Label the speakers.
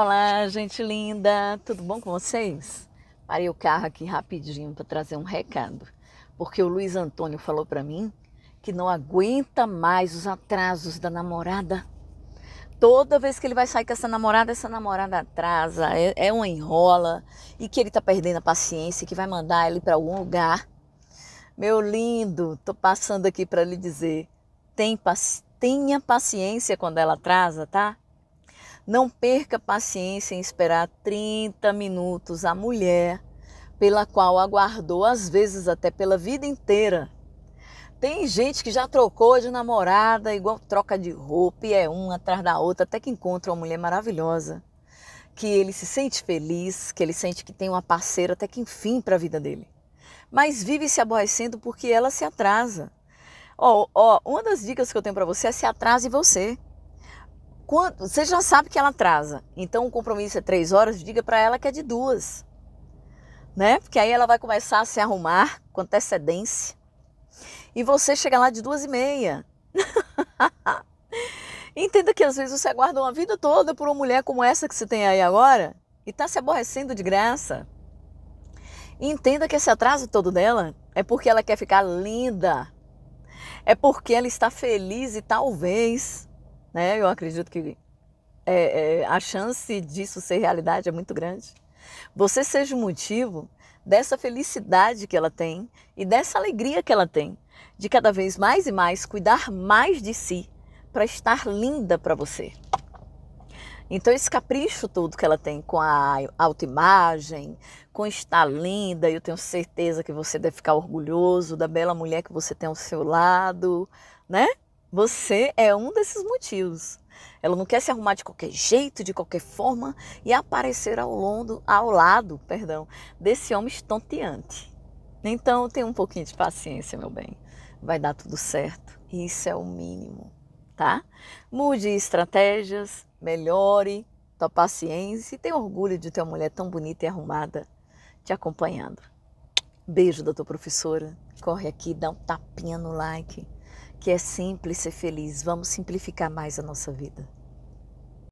Speaker 1: Olá, gente linda, tudo bom com vocês? Parei o carro aqui rapidinho para trazer um recado, porque o Luiz Antônio falou para mim que não aguenta mais os atrasos da namorada. Toda vez que ele vai sair com essa namorada, essa namorada atrasa, é, é uma enrola e que ele está perdendo a paciência, que vai mandar ele para algum lugar. Meu lindo, tô passando aqui para lhe dizer, tem, tenha paciência quando ela atrasa, tá? Não perca paciência em esperar 30 minutos a mulher pela qual aguardou, às vezes até pela vida inteira. Tem gente que já trocou de namorada, igual troca de roupa, e é uma atrás da outra, até que encontra uma mulher maravilhosa. Que ele se sente feliz, que ele sente que tem uma parceira, até que enfim, para a vida dele. Mas vive se aborrecendo porque ela se atrasa. Ó, oh, oh, uma das dicas que eu tenho para você é se atrase você. Quando, você já sabe que ela atrasa. Então o compromisso é três horas, diga para ela que é de duas. Né? Porque aí ela vai começar a se arrumar com antecedência. E você chega lá de duas e meia. Entenda que às vezes você aguarda uma vida toda por uma mulher como essa que você tem aí agora e está se aborrecendo de graça. entenda que esse atraso todo dela é porque ela quer ficar linda. É porque ela está feliz e talvez né? Eu acredito que é, é, a chance disso ser realidade é muito grande. Você seja o motivo dessa felicidade que ela tem e dessa alegria que ela tem de cada vez mais e mais cuidar mais de si para estar linda para você. Então, esse capricho todo que ela tem com a autoimagem, com estar linda, eu tenho certeza que você deve ficar orgulhoso da bela mulher que você tem ao seu lado, né? Você é um desses motivos. Ela não quer se arrumar de qualquer jeito, de qualquer forma e aparecer ao, longo, ao lado perdão, desse homem estonteante. Então tenha um pouquinho de paciência, meu bem. Vai dar tudo certo. Isso é o mínimo, tá? Mude estratégias, melhore tua paciência e tenha orgulho de ter uma mulher tão bonita e arrumada te acompanhando. Beijo da tua professora. Corre aqui, dá um tapinha no like que é simples ser feliz. Vamos simplificar mais a nossa vida.